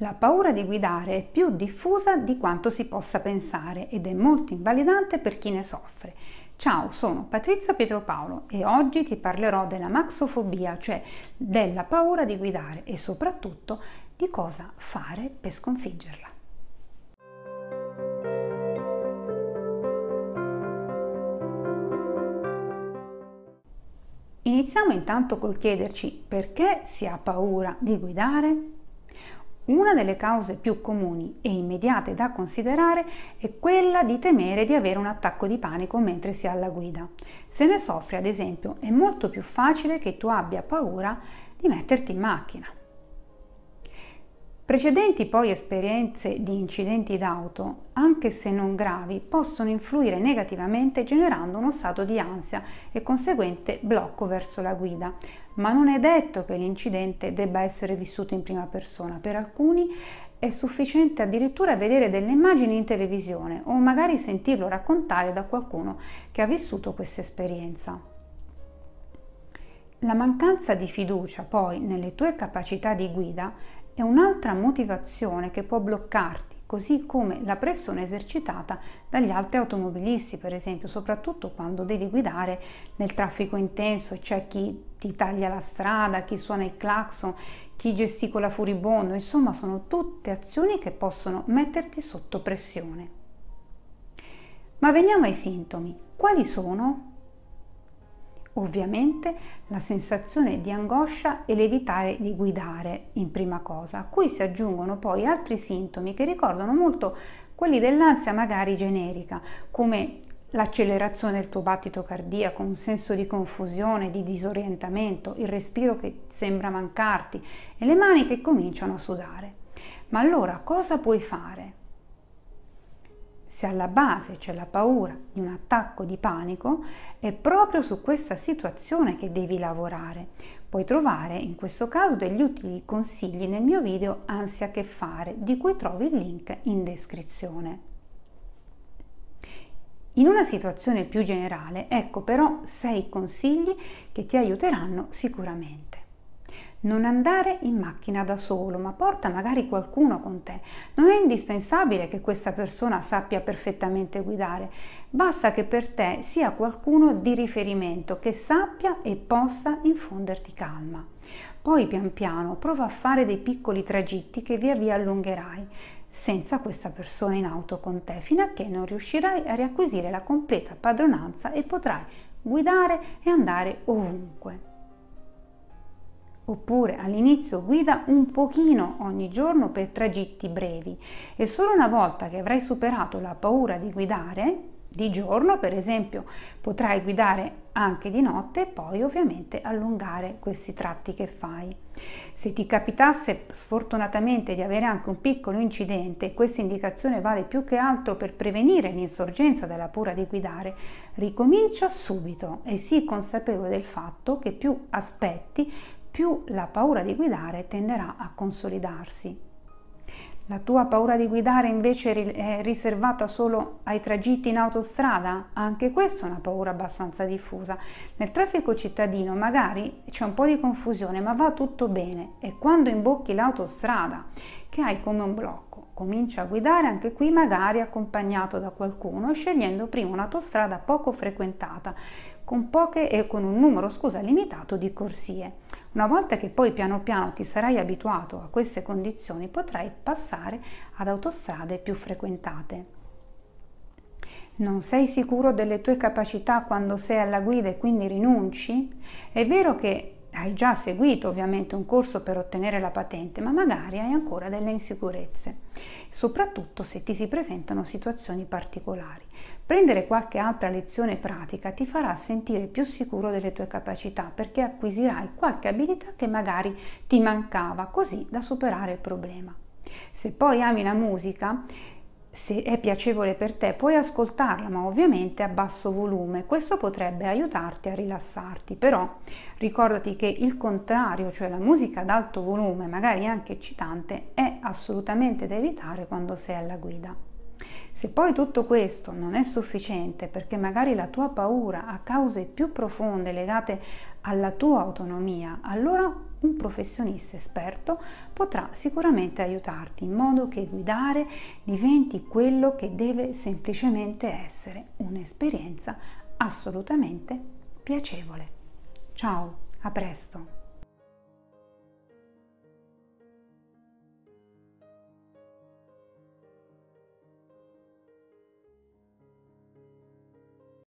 La paura di guidare è più diffusa di quanto si possa pensare ed è molto invalidante per chi ne soffre. Ciao, sono Patrizia Pietropaolo e oggi ti parlerò della maxofobia, cioè della paura di guidare e soprattutto di cosa fare per sconfiggerla. Iniziamo intanto col chiederci perché si ha paura di guidare? Una delle cause più comuni e immediate da considerare è quella di temere di avere un attacco di panico mentre si è alla guida. Se ne soffri, ad esempio, è molto più facile che tu abbia paura di metterti in macchina. Precedenti poi esperienze di incidenti d'auto, anche se non gravi, possono influire negativamente generando uno stato di ansia e conseguente blocco verso la guida, ma non è detto che l'incidente debba essere vissuto in prima persona. Per alcuni è sufficiente addirittura vedere delle immagini in televisione o magari sentirlo raccontare da qualcuno che ha vissuto questa esperienza. La mancanza di fiducia poi nelle tue capacità di guida è un'altra motivazione che può bloccarti, così come la pressione esercitata dagli altri automobilisti, per esempio, soprattutto quando devi guidare nel traffico intenso e c'è chi ti taglia la strada, chi suona il clacson, chi gesticola furibondo, insomma sono tutte azioni che possono metterti sotto pressione. Ma veniamo ai sintomi. Quali sono? Ovviamente la sensazione di angoscia e l'evitare di guidare in prima cosa, a cui si aggiungono poi altri sintomi che ricordano molto quelli dell'ansia magari generica, come l'accelerazione del tuo battito cardiaco, un senso di confusione, di disorientamento, il respiro che sembra mancarti e le mani che cominciano a sudare. Ma allora cosa puoi fare? se alla base c'è cioè la paura di un attacco di panico, è proprio su questa situazione che devi lavorare. Puoi trovare in questo caso degli utili consigli nel mio video Ansia che fare, di cui trovi il link in descrizione. In una situazione più generale, ecco però sei consigli che ti aiuteranno sicuramente. Non andare in macchina da solo, ma porta magari qualcuno con te. Non è indispensabile che questa persona sappia perfettamente guidare, basta che per te sia qualcuno di riferimento che sappia e possa infonderti calma. Poi pian piano prova a fare dei piccoli tragitti che via via allungherai senza questa persona in auto con te, fino a che non riuscirai a riacquisire la completa padronanza e potrai guidare e andare ovunque. Oppure all'inizio guida un pochino ogni giorno per tragitti brevi e solo una volta che avrai superato la paura di guidare, di giorno per esempio, potrai guidare anche di notte e poi ovviamente allungare questi tratti che fai. Se ti capitasse sfortunatamente di avere anche un piccolo incidente, questa indicazione vale più che altro per prevenire l'insorgenza della paura di guidare, ricomincia subito e sii consapevole del fatto che più aspetti, più la paura di guidare tenderà a consolidarsi. La tua paura di guidare invece è riservata solo ai tragitti in autostrada? Anche questa è una paura abbastanza diffusa. Nel traffico cittadino magari c'è un po' di confusione, ma va tutto bene. E quando imbocchi l'autostrada, che hai come un blocco, Comincia a guidare anche qui magari accompagnato da qualcuno, scegliendo prima un'autostrada poco frequentata, con poche e con un numero, scusa, limitato di corsie. Una volta che poi piano piano ti sarai abituato a queste condizioni, potrai passare ad autostrade più frequentate. Non sei sicuro delle tue capacità quando sei alla guida e quindi rinunci? È vero che hai già seguito ovviamente un corso per ottenere la patente, ma magari hai ancora delle insicurezze, soprattutto se ti si presentano situazioni particolari. Prendere qualche altra lezione pratica ti farà sentire più sicuro delle tue capacità perché acquisirai qualche abilità che magari ti mancava, così da superare il problema. Se poi ami la musica, se è piacevole per te puoi ascoltarla ma ovviamente a basso volume questo potrebbe aiutarti a rilassarti però ricordati che il contrario cioè la musica ad alto volume magari anche eccitante è assolutamente da evitare quando sei alla guida se poi tutto questo non è sufficiente perché magari la tua paura ha cause più profonde legate alla tua autonomia, allora un professionista esperto potrà sicuramente aiutarti in modo che guidare diventi quello che deve semplicemente essere, un'esperienza assolutamente piacevole. Ciao, a presto!